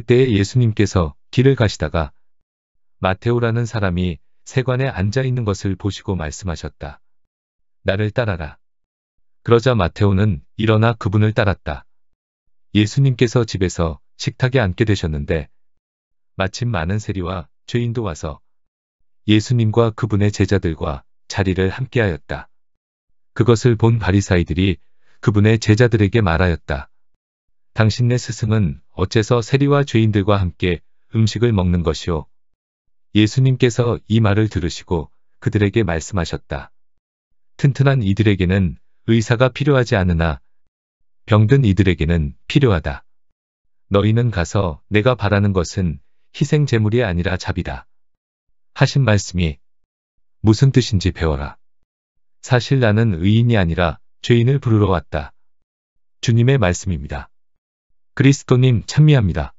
그때 예수님께서 길을 가시다가 마테오라는 사람이 세관에 앉아 있는 것을 보시고 말씀하셨다. 나를 따라라. 그러자 마테오는 일어나 그분을 따랐다. 예수님께서 집에서 식탁에 앉게 되셨는데 마침 많은 세리와 죄인도 와서 예수님과 그분의 제자들과 자리를 함께하였다. 그것을 본 바리사이들이 그분의 제자들에게 말하였다. 당신네 스승은 어째서 세리와 죄인들과 함께 음식을 먹는 것이오. 예수님께서 이 말을 들으시고 그들에게 말씀하셨다. 튼튼한 이들에게는 의사가 필요하지 않으나 병든 이들에게는 필요하다. 너희는 가서 내가 바라는 것은 희생 제물이 아니라 잡이다. 하신 말씀이 무슨 뜻인지 배워라. 사실 나는 의인이 아니라 죄인을 부르러 왔다. 주님의 말씀입니다. 그리스도님 찬미합니다.